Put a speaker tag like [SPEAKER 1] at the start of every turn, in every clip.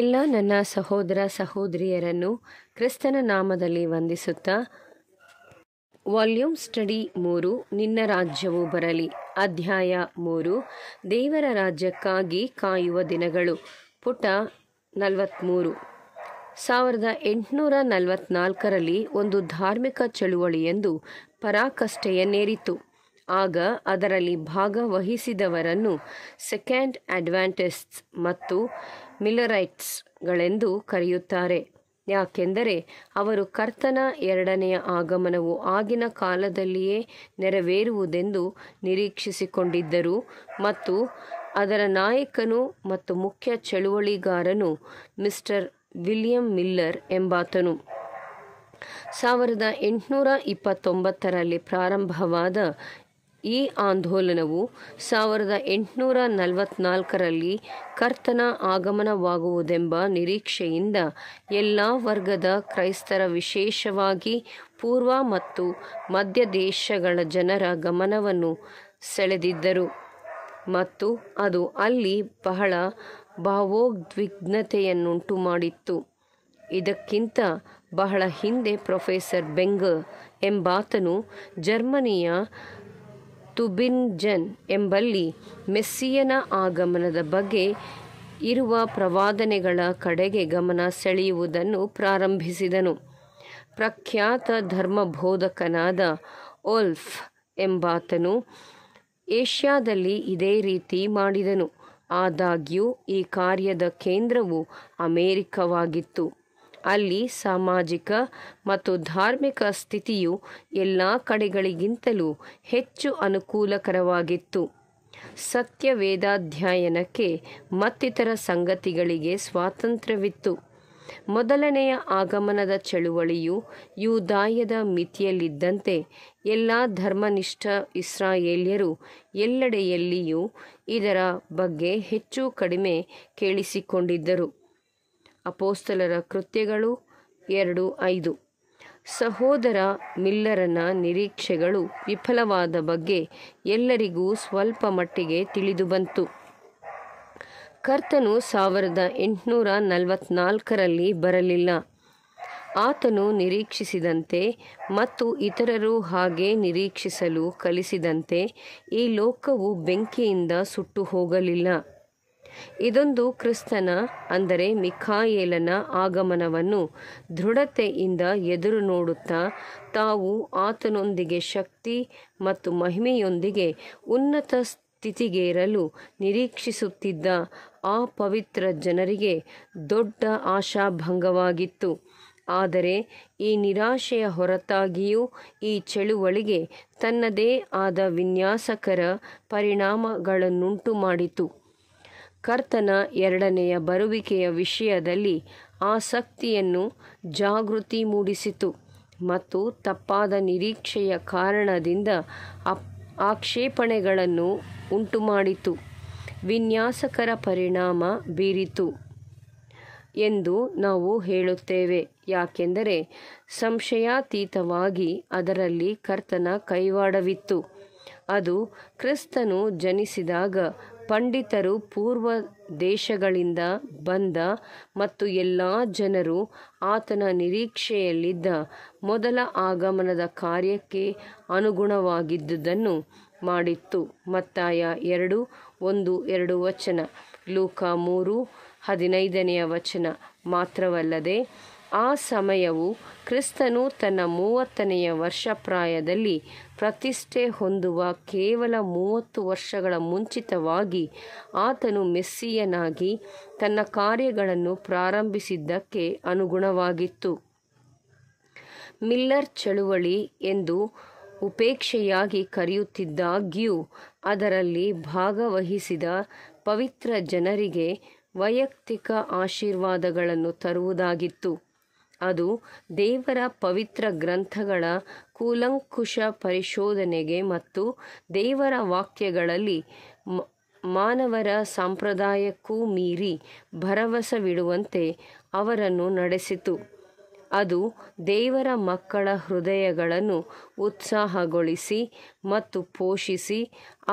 [SPEAKER 1] ಎಲ್ಲ ನನ್ನ ಸಹೋದರ ಸಹೋದರಿಯರನ್ನು ಕ್ರಿಸ್ತನ ನಾಮದಲ್ಲಿ ವಂದಿಸುತ್ತಾ ವಾಲ್ಯೂಮ್ ಸ್ಟಡಿ ಮೂರು ನಿನ್ನ ರಾಜ್ಯವು ಬರಲಿ ಅಧ್ಯಾಯ ಮೂರು ದೇವರ ರಾಜ್ಯಕ್ಕಾಗಿ ಕಾಯುವ ದಿನಗಳು ಪುಟ ನಲವತ್ತ್ಮೂರು ಸಾವಿರದ ಎಂಟುನೂರ ನಲವತ್ನಾಲ್ಕರಲ್ಲಿ ಒಂದು ಧಾರ್ಮಿಕ ಚಳುವಳಿಯೆಂದು ಪರಾಕಷ್ಟೆಯನ್ನೇರಿತು ಆಗ ಅದರಲ್ಲಿ ಭಾಗವಹಿಸಿದವರನ್ನು ಸೆಕೆಂಡ್ ಅಡ್ವಾಂಟಿಸ್ಟ್ಸ್ ಮತ್ತು ಮಿಲ್ಲರೈಟ್ಸ್ಗಳೆಂದು ಕರೆಯುತ್ತಾರೆ ಯಾಕೆಂದರೆ ಅವರು ಕರ್ತನ ಎರಡನೆಯ ಆಗಮನವು ಆಗಿನ ಕಾಲದಲ್ಲಿಯೇ ನೆರವೇರುವುದೆಂದು ನಿರೀಕ್ಷಿಸಿಕೊಂಡಿದ್ದರು ಮತ್ತು ಅದರ ನಾಯಕನು ಮತ್ತು ಮುಖ್ಯ ಚಳುವಳಿಗಾರನು ಮಿಸ್ಟರ್ ವಿಲಿಯಂ ಮಿಲ್ಲರ್ ಎಂಬಾತನು ಸಾವಿರದ ಎಂಟುನೂರ ಇಪ್ಪತ್ತೊಂಬತ್ತರಲ್ಲಿ ಪ್ರಾರಂಭವಾದ ಈ ಆಂದೋಲನವು ಸಾವಿರದ ಎಂಟುನೂರ ನಲವತ್ನಾಲ್ಕರಲ್ಲಿ ಕರ್ತನ ಆಗಮನವಾಗುವುದೆಂಬ ನಿರೀಕ್ಷೆಯಿಂದ ಎಲ್ಲ ವರ್ಗದ ಕ್ರೈಸ್ತರ ವಿಶೇಷವಾಗಿ ಪೂರ್ವ ಮತ್ತು ಮಧ್ಯ ದೇಶಗಳ ಜನರ ಗಮನವನ್ನು ಸೆಳೆದಿದ್ದರು ಮತ್ತು ಅದು ಅಲ್ಲಿ ಬಹಳ ಭಾವೋದ್ವಿಗ್ನತೆಯನ್ನುಂಟು ಮಾಡಿತ್ತು ಇದಕ್ಕಿಂತ ಬಹಳ ಹಿಂದೆ ಪ್ರೊಫೆಸರ್ ಬೆಂಗ ಎಂಬಾತನು ಜರ್ಮನಿಯ ತುಬಿನ್ಜನ್ ಎಂಬಲ್ಲಿ ಮೆಸ್ಸಿಯನ ಆಗಮನದ ಬಗ್ಗೆ ಇರುವ ಪ್ರವಾದನೆಗಳ ಕಡೆಗೆ ಗಮನ ಸೆಳೆಯುವುದನ್ನು ಪ್ರಾರಂಭಿಸಿದನು ಪ್ರಖ್ಯಾತ ಧರ್ಮಬೋಧಕನಾದ ಓಲ್ಫ್ ಎಂಬಾತನು ಏಷ್ಯಾದಲ್ಲಿ ಇದೇ ರೀತಿ ಮಾಡಿದನು ಆದಾಗ್ಯೂ ಈ ಕಾರ್ಯದ ಕೇಂದ್ರವು ಅಮೇರಿಕವಾಗಿತ್ತು ಅಲ್ಲಿ ಸಾಮಾಜಿಕ ಮತ್ತು ಧಾರ್ಮಿಕ ಸ್ಥಿತಿಯು ಎಲ್ಲ ಕಡೆಗಳಿಗಿಂತಲೂ ಹೆಚ್ಚು ಅನುಕೂಲಕರವಾಗಿತ್ತು ಸತ್ಯ ವೇದಾಧ್ಯಯನಕ್ಕೆ ಮತ್ತಿತರ ಸಂಗತಿಗಳಿಗೆ ಸ್ವಾತಂತ್ರ್ಯವಿತ್ತು ಮೊದಲನೆಯ ಆಗಮನದ ಚಳುವಳಿಯು ಯೂದಾಯದ ಮಿತಿಯಲ್ಲಿದ್ದಂತೆ ಎಲ್ಲ ಧರ್ಮನಿಷ್ಠ ಇಸ್ರಾಯೇಲ್ಯರು ಎಲ್ಲೆಡೆಯಲ್ಲಿಯೂ ಇದರ ಬಗ್ಗೆ ಹೆಚ್ಚು ಕಡಿಮೆ ಕೇಳಿಸಿಕೊಂಡಿದ್ದರು ಅಪೋಸ್ತಲರ ಕೃತ್ಯಗಳು ಎರಡು ಐದು ಸಹೋದರ ಮಿಲ್ಲರನ ನಿರೀಕ್ಷೆಗಳು ವಿಫಲವಾದ ಬಗ್ಗೆ ಎಲ್ಲರಿಗೂ ಸ್ವಲ್ಪ ಮಟ್ಟಿಗೆ ತಿಳಿದು ಬಂತು ಕರ್ತನು ಸಾವಿರದ ಎಂಟುನೂರ ನಲವತ್ನಾಲ್ಕರಲ್ಲಿ ಬರಲಿಲ್ಲ ಆತನು ನಿರೀಕ್ಷಿಸಿದಂತೆ ಮತ್ತು ಇತರರು ಹಾಗೆ ನಿರೀಕ್ಷಿಸಲು ಕಲಿಸಿದಂತೆ ಈ ಲೋಕವು ಬೆಂಕಿಯಿಂದ ಸುಟ್ಟು ಹೋಗಲಿಲ್ಲ ಇದೊಂದು ಕ್ರಿಸ್ತನ ಅಂದರೆ ಮಿಖಾಯೇಲನ ಆಗಮನವನ್ನು ದೃಢತೆಯಿಂದ ಎದುರು ನೋಡುತ್ತಾ ತಾವು ಆತನೊಂದಿಗೆ ಶಕ್ತಿ ಮತ್ತು ಮಹಿಮೆಯೊಂದಿಗೆ ಉನ್ನತ ಸ್ಥಿತಿಗೇರಲು ನಿರೀಕ್ಷಿಸುತ್ತಿದ್ದ ಆ ಪವಿತ್ರ ಜನರಿಗೆ ದೊಡ್ಡ ಆಶಾಭಂಗವಾಗಿತ್ತು ಆದರೆ ಈ ನಿರಾಶೆಯ ಹೊರತಾಗಿಯೂ ಈ ಚಳುವಳಿಗೆ ತನ್ನದೇ ಆದ ವಿನ್ಯಾಸಕರ ಪರಿಣಾಮಗಳನ್ನುಂಟು ಮಾಡಿತು ಕರ್ತನ ಎರಡನೆಯ ಬರುವಿಕೆಯ ವಿಷಯದಲ್ಲಿ ಆಸಕ್ತಿಯನ್ನು ಜಾಗೃತಿ ಮೂಡಿಸಿತು ಮತ್ತು ತಪ್ಪಾದ ನಿರೀಕ್ಷೆಯ ಕಾರಣದಿಂದ ಅಪ್ ಆಕ್ಷೇಪಣೆಗಳನ್ನು ಉಂಟುಮಾಡಿತು ವಿನ್ಯಾಸಕರ ಪರಿಣಾಮ ಬೀರಿತು ಎಂದು ನಾವು ಹೇಳುತ್ತೇವೆ ಯಾಕೆಂದರೆ ಸಂಶಯಾತೀತವಾಗಿ ಅದರಲ್ಲಿ ಕರ್ತನ ಕೈವಾಡವಿತ್ತು ಅದು ಕ್ರಿಸ್ತನು ಜನಿಸಿದಾಗ ಪಂಡಿತರು ಪೂರ್ವ ದೇಶಗಳಿಂದ ಬಂದ ಮತ್ತು ಎಲ್ಲ ಜನರು ಆತನ ನಿರೀಕ್ಷೆಯಲ್ಲಿದ್ದ ಮೊದಲ ಆಗಮನದ ಕಾರ್ಯಕ್ಕೆ ಅನುಗುಣವಾಗಿದ್ದುದನ್ನು ಮಾಡಿತ್ತು ಮತ್ತಾಯ ಎರಡು ಒಂದು ಎರಡು ವಚನ ಲೂಕ ಮೂರು ಹದಿನೈದನೆಯ ವಚನ ಮಾತ್ರವಲ್ಲದೆ ಆ ಸಮಯವು ಕ್ರಿಸ್ತನು ತನ್ನ ಮೂವತ್ತನೆಯ ವರ್ಷಪ್ರಾಯದಲ್ಲಿ ಪ್ರತಿಷ್ಠೆ ಹೊಂದುವ ಕೇವಲ ಮೂವತ್ತು ವರ್ಷಗಳ ಮುಂಚಿತವಾಗಿ ಆತನು ಮೆಸ್ಸಿಯನಾಗಿ ತನ್ನ ಕಾರ್ಯಗಳನ್ನು ಪ್ರಾರಂಭಿಸಿದ್ದಕ್ಕೆ ಅನುಗುಣವಾಗಿತ್ತು ಮಿಲ್ಲರ್ ಚಳುವಳಿ ಎಂದು ಉಪೇಕ್ಷೆಯಾಗಿ ಕರೆಯುತ್ತಿದ್ದಾಗ್ಯೂ ಅದರಲ್ಲಿ ಭಾಗವಹಿಸಿದ ಪವಿತ್ರ ಜನರಿಗೆ ವೈಯಕ್ತಿಕ ಆಶೀರ್ವಾದಗಳನ್ನು ತರುವುದಾಗಿತ್ತು ಅದು ದೇವರ ಪವಿತ್ರ ಗ್ರಂಥಗಳ ಕೂಲಂಕುಷ ಪರಿಶೋಧನೆಗೆ ಮತ್ತು ದೇವರ ವಾಕ್ಯಗಳಲ್ಲಿ ಮಾನವರ ಸಂಪ್ರದಾಯಕ್ಕೂ ಮೀರಿ ಭರವಸವಿಡುವಂತೆ ಅವರನ್ನು ನಡೆಸಿತು ಅದು ದೇವರ ಮಕ್ಕಳ ಹೃದಯಗಳನ್ನು ಉತ್ಸಾಹಗೊಳಿಸಿ ಮತ್ತು ಪೋಷಿಸಿ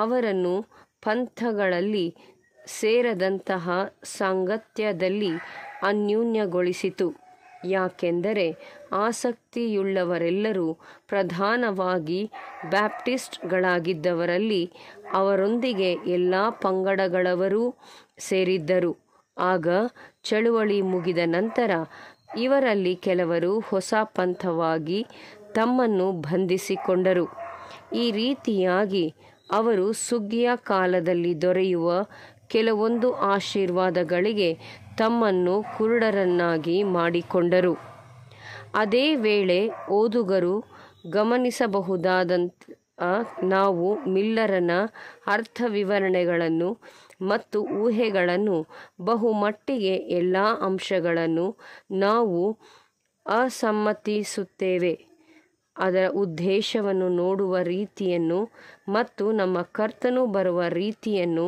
[SPEAKER 1] ಅವರನ್ನು ಪಂಥಗಳಲ್ಲಿ ಸೇರದಂತಹ ಸಾಂಗತ್ಯದಲ್ಲಿ ಅನ್ಯೂನ್ಯಗೊಳಿಸಿತು ಯಾಕೆಂದರೆ ಆಸಕ್ತಿಯುಳ್ಳವರೆಲ್ಲರೂ ಪ್ರಧಾನವಾಗಿ ಬ್ಯಾಪ್ಟಿಸ್ಟ್ಗಳಾಗಿದ್ದವರಲ್ಲಿ ಅವರೊಂದಿಗೆ ಎಲ್ಲ ಪಂಗಡಗಳವರೂ ಸೇರಿದ್ದರು ಆಗ ಚಳುವಳಿ ಮುಗಿದ ನಂತರ ಇವರಲ್ಲಿ ಕೆಲವರು ಹೊಸ ಪಂಥವಾಗಿ ತಮ್ಮನ್ನು ಬಂಧಿಸಿಕೊಂಡರು ಈ ರೀತಿಯಾಗಿ ಅವರು ಸುಗ್ಗಿಯ ಕಾಲದಲ್ಲಿ ದೊರೆಯುವ ಕೆಲವೊಂದು ಆಶೀರ್ವಾದಗಳಿಗೆ ತಮ್ಮನ್ನು ಕುರುಡರನ್ನಾಗಿ ಮಾಡಿಕೊಂಡರು ಅದೇ ವೇಳೆ ಓದುಗರು ಗಮನಿಸಬಹುದಾದಂಥ ನಾವು ಮಿಲ್ಲರನ ಅರ್ಥ ವಿವರಣೆಗಳನ್ನು ಮತ್ತು ಊಹೆಗಳನ್ನು ಬಹುಮಟ್ಟಿಗೆ ಎಲ್ಲ ಅಂಶಗಳನ್ನು ನಾವು ಅಸಮ್ಮತಿಸುತ್ತೇವೆ ಅದರ ಉದ್ದೇಶವನ್ನು ನೋಡುವ ರೀತಿಯನ್ನು ಮತ್ತು ನಮ್ಮ ಕರ್ತನು ಬರುವ ರೀತಿಯನ್ನು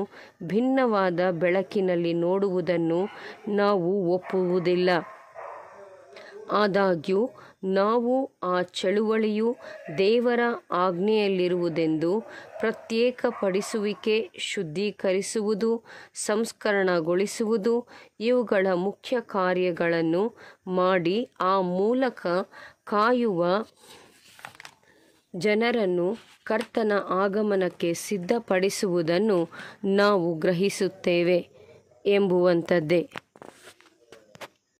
[SPEAKER 1] ಭಿನ್ನವಾದ ಬೆಳಕಿನಲ್ಲಿ ನೋಡುವುದನ್ನು ನಾವು ಒಪ್ಪುವುದಿಲ್ಲ ಆದಾಗ್ಯೂ ನಾವು ಆ ಚಳುವಳಿಯು ದೇವರ ಆಜ್ಞೆಯಲ್ಲಿರುವುದೆಂದು ಪ್ರತ್ಯೇಕಪಡಿಸುವಿಕೆ ಶುದ್ಧೀಕರಿಸುವುದು ಸಂಸ್ಕರಣಗೊಳಿಸುವುದು ಇವುಗಳ ಮುಖ್ಯ ಕಾರ್ಯಗಳನ್ನು ಮಾಡಿ ಆ ಮೂಲಕ ಕಾಯುವ ಜನರನ್ನು ಕರ್ತನ ಆಗಮನಕ್ಕೆ ಸಿದ್ಧಪಡಿಸುವುದನ್ನು ನಾವು ಗ್ರಹಿಸುತ್ತೇವೆ ಎಂಬುವಂಥದ್ದೇ